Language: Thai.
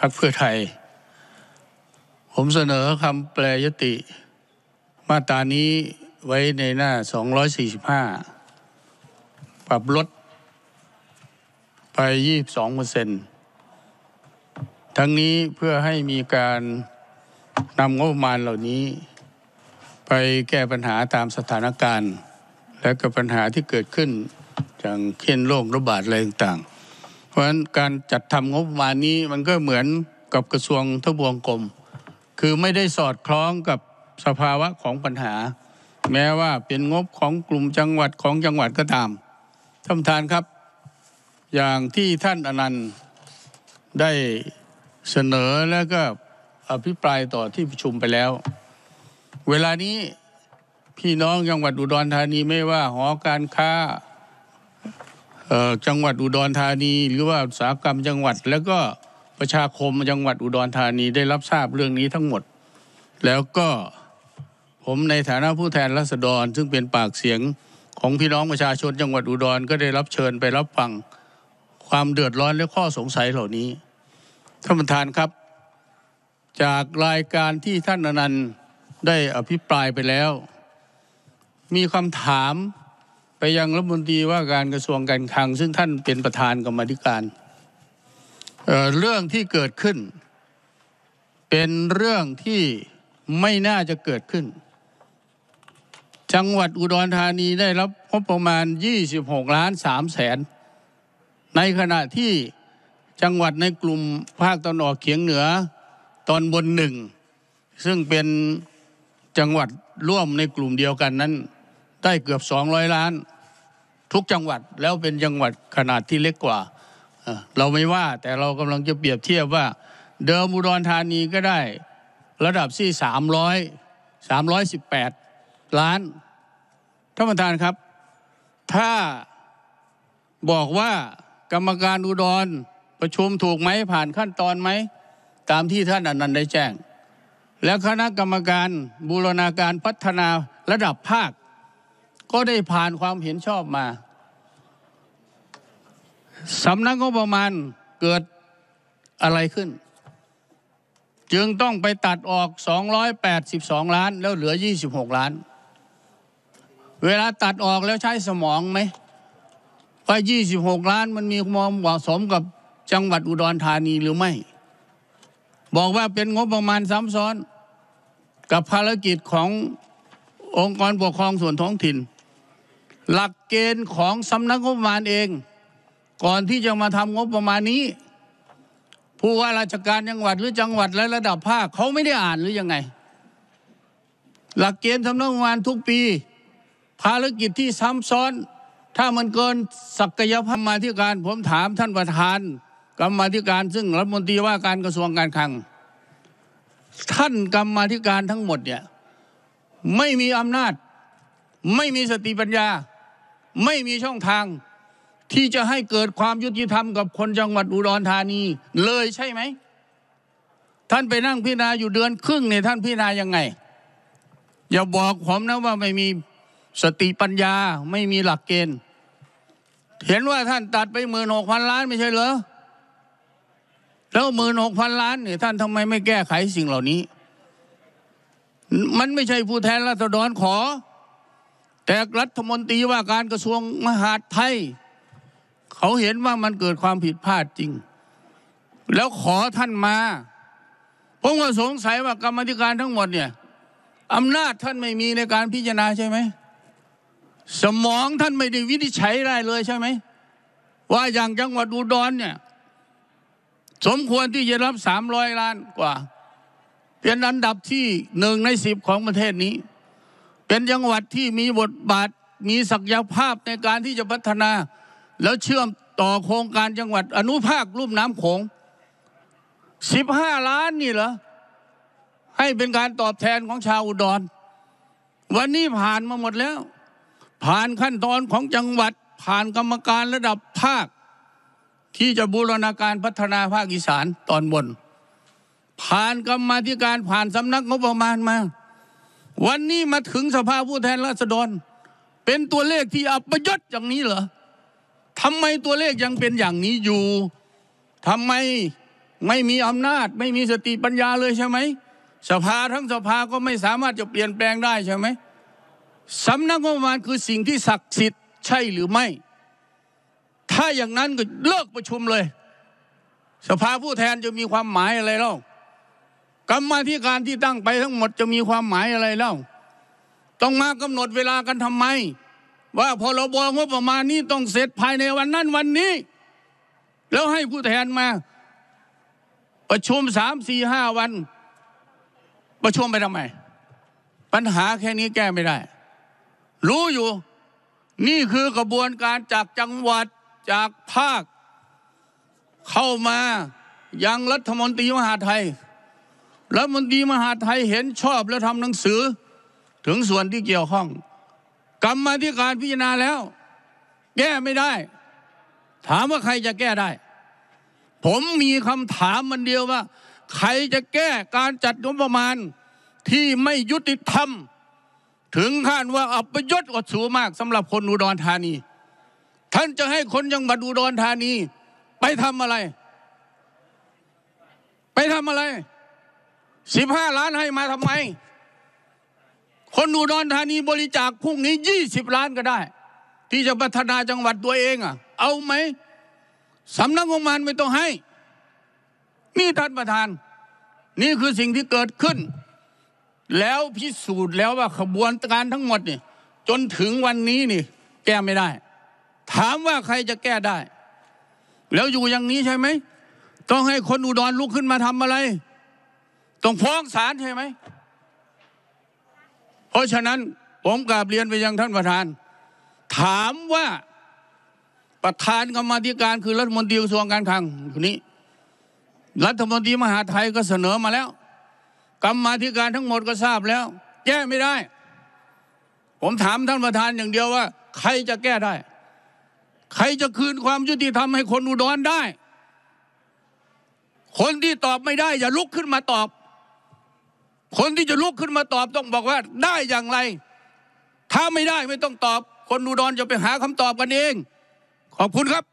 พรรคเพื่อไทย ผมเสนอคำแปลยติ มาตรานี้ไว้ในหน้า 245 ปรับลด ไป 22เปอร์เซ็นต์ทั้งนี้เพื่อให้มีการนำงบประมาณเหล่านี้ ไปแก้ปัญหาตามสถานการณ์ และกับปัญหาที่เกิดขึ้นอย่างเช่นโรคระบาดอะไรต่างเพราะฉะนั้นการจัดทำงบประมาณนี้มันก็เหมือนกับกระทรวงทบวงกรมคือไม่ได้สอดคล้องกับสภาวะของปัญหา แม้ว่าเป็นงบของกลุ่มจังหวัดของจังหวัดก็ตามท่านประธานครับ อย่างที่ท่านอนันต์ได้เสนอแล้วก็อภิปรายต่อที่ประชุมไปแล้ว เวลานี้พี่น้องจังหวัดอุดรธานีไม่ว่าหอการค้าจังหวัดอุดรธานี หรือว่าสากรรมจังหวัด แล้วก็ประชาคมจังหวัดอุดรธานีได้รับทราบเรื่องนี้ทั้งหมด แล้วก็ผมในฐานะผู้แทนรัษฎร ซึ่งเป็นปากเสียงของพี่น้องประชาชน จังหวัดอุดรก็ได้รับเชิญไปรับฟังความเดือดร้อนและข้อสงสัยเหล่านี้ท่านประธานครับ จากรายการที่ท่านอนันต์ได้อภิปรายไปแล้ว มีคำถามไปยังรัฐมนตรีว่าการกระทรวงการคลัง ซึ่งท่านเป็นประธานกรรมธิการเเรื่องที่เกิดขึ้น เป็นเรื่องที่ไม่น่าจะเกิดขึ้น จังหวัดอุดรธานีได้รับงบประมาณ 26ล้าน3แสนในขณะที่จังหวัดในกลุ่มภาคตอนออกเขียงเหนือตอนบนหนึ่งซึ่งเป็นจังหวัดร่วมในกลุ่มเดียวกันนั้นได้เกือบ 200 ล้านทุกจังหวัดแล้วเป็นจังหวัดขนาดที่เล็กกว่า เราไม่ว่าแต่เรากำลังจะเปรียบเทียบว่า เดิมอุดรธานีก็ได้ ระดับที่ 300 318 ล้านท่านประธานครับ ถ้าบอกว่ากรรมการอุดรประชุมถูกไหมผ่านขั้นตอนไหม ตามที่ท่านอนันต์ได้แจ้ง แล้วคณะกรรมการบูรณาการพัฒนาระดับภาคก็ได้ผ่านความเห็นชอบมาสำนักงบประมาณเกิดอะไรขึ้น จึงต้องไปตัดออก 282 ล้านแล้วเหลือ 26 ล้าน เวลาตัดออกแล้วใช้สมองไหมว่า26 ล้านมันมีความเหมาะสมกับจังหวัดอุดรธานีหรือไม่ บอกว่าเป็นงบประมาณซ้ำซ้อนกับภารกิจขององค์กรปกครองส่วนท้องถิ่นหลักเกณฑ์ของสำนักงบประมาณเอง ก่อนที่จะมาทำงบประมาณนี้ ผู้ว่าราชการจังหวัดหรือจังหวัดและระดับภาคเขาไม่ได้อ่านหรือยังไง หลักเกณฑ์สำนักงบประมาณทุกปี ภารกิจที่ซ้ำซ้อน ถ้ามันเกินศักยภาพมาที่การ ผมถาม ท่านประธานกรรมาธิการซึ่งรัฐมนตรีว่าการกระทรวงการคลังท่านกรรมาธิการทั้งหมดเนี่ยไม่มีอำนาจ ไม่มีสติปัญญาไม่มีช่องทางที่จะให้เกิดความยุติธรรมกับ คนจังหวัดอุดรธานี เลยใช่ไหม ท่านไปนั่งพิจารณาอยู่เดือนครึ่งเนี่ยท่านพิจารณายังไง อย่าบอกผมนะว่าไม่มีสติปัญญาไม่มีหลักเกณฑ์ เห็นว่าท่านตัดไปหมื่นหกพันล้านไม่ใช่เหรอ แล้วหมื่นหกพันล้านเนี่ยท่านทำไมไม่แก้ไขสิ่งเหล่านี้ มันไม่ใช่ผู้แทนราษฎรขอแต่รัฐมนตรีว่าการกระทรวงมหาดไทย เขาเห็นว่ามันเกิดความผิดพลาดจริง แล้วขอท่านมาผมก็สงสัยว่ากรรมธิการทั้งหมดเนี่ยอำนาจท่านไม่มีในการพิจารณาใช่ไหม สมองท่านไม่ได้วินิจฉัยได้เลยใช่ไหม ว่าอย่างจังหวัดอุดรเนี่ยสมควรที่จะรับสามร้อยล้านกว่า เป็นอันดับที่หนึ่งในสิบของประเทศนี้เป็นจังหวัดที่มีบทบาท มีศักยภาพในการที่จะพัฒนา แล้วเชื่อมต่อโครงการจังหวัด อนุภาคลุ่มน้ำโขงสิบห้าล้านนี่เหรอให้เป็นการตอบแทนของชาวอุดร วันนี้ผ่านมาหมดแล้ว ผ่านขั้นตอนของจังหวัด ผ่านกรรมการระดับภาคที่จะบูรณาการพัฒนาภาคอีสานตอนบน ผ่านกรรมธิการผ่านสำนักงบประมาณมาวันนี้มาถึงสภาผู้แทนราษฎร เป็นตัวเลขที่อัปยศอย่างนี้เหรอ ทำไมตัวเลขยังเป็นอย่างนี้อยู่ ทำไมไม่มีอำนาจ ไม่มีสติปัญญาเลยใช่ไหม สภาทั้งสภาก็ไม่สามารถจะเปลี่ยนแปลงได้ใช่ไหม สำนักงบประมาณคือสิ่งที่ศักดิ์สิทธิ์ใช่หรือไม่ ถ้าอย่างนั้นก็เลิกประชุมเลย สภาผู้แทนจะมีความหมายอะไรเล่ารรมาธิการที่ตั้งไปทั้งหมดจะมีความหมายอะไรเล่า ต้องมากำหนดเวลากันทำไมว่าพรบงบประมาณนี้ต้องเสร็จภายในวันนั้นวันนี้ แล้วให้ผู้แทนมาประชุมสามสี่ห้าวัน ประชุมไปทำไมปัญหาแค่นี้แก้ไม่ได้ รู้อยู่ นี่คือกระบวนการจากจังหวัด จากภาค เข้ามายังรัฐมนตรีมหาไทยรัฐมนตรีมหาไทยเห็นชอบแล้วทำหนังสือ ถึงส่วนที่เกี่ยวข้อง กรรมธิการพิจารณาแล้ว แก้ไม่ได้ ถามว่าใครจะแก้ได้ ผมมีคำถามมันเดียวว่า ใครจะแก้การจัดงบประมาณที่ไม่ยุติธรรม ถึงขั้นว่าอับยศอดสูมากสำหรับคนอุดรธานี ท่านจะให้คนยังบัดอุดรธานี ไปทำอะไร ไปทำอะไรสิบห้าล้านให้มาทำไม คนอุดรธานีบริจาคพรุ่งนี้ยี่สิบล้านก็ได้ ที่จะพัฒนาจังหวัดตัวเองอ่ะเอาไหมสำนักงบประมาณไม่ต้องให้นี่ท่านประธาน นี่คือสิ่งที่เกิดขึ้น แล้วพิสูจน์แล้วว่าขบวนการทั้งหมดนี่จนถึงวันนี้นี่แก้ไม่ได้ ถามว่าใครจะแก้ได้ แล้วอยู่อย่างนี้ใช่ไหมต้องให้คนอุดรลุกขึ้นมาทำอะไรต้องฟ้องศาลใช่ไหมเพราะฉะนั้นผมกราบเรียนไปยังท่านประธาน ถามว่าประธานกรรมธิการคือรัฐมนตรีกระทรวงการคลังคนนี้ รัฐมนตรีมหาไทยก็เสนอมาแล้วกรรมธิการทั้งหมดก็ทราบแล้ว แก้ไม่ได้ ผมถามท่านประธานอย่างเดียวว่า ใครจะแก้ได้ ใครจะคืนความยุติธรรมให้คนอุดรได้ คนที่ตอบไม่ได้ อย่า ลุกขึ้นมาตอบคนที่จะลุกขึ้นมาตอบต้องบอกว่าได้อย่างไร ถ้าไม่ได้ไม่ต้องตอบ คนดูดอนจะไปหาคำตอบกันเอง ขอบคุณครับ